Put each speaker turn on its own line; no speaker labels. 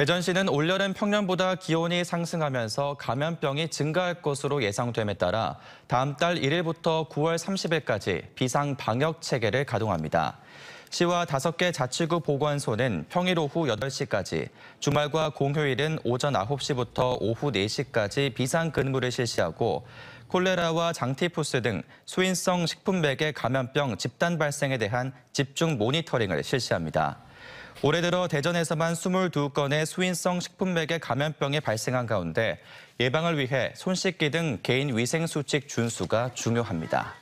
대전시는 올여름 평년보다 기온이 상승하면서 감염병이 증가할 것으로 예상됨에 따라 다음 달 1일부터 9월 30일까지 비상 방역 체계를 가동합니다. 시와 5개 자치구 보건소는 평일 오후 8시까지, 주말과 공휴일은 오전 9시부터 오후 4시까지 비상 근무를 실시하고 콜레라와 장티푸스 등 소인성 식품맥의 감염병 집단 발생에 대한 집중 모니터링을 실시합니다. 올해 들어 대전에서만 22건의 수인성 식품맥의 감염병이 발생한 가운데 예방을 위해 손 씻기 등 개인 위생 수칙 준수가 중요합니다.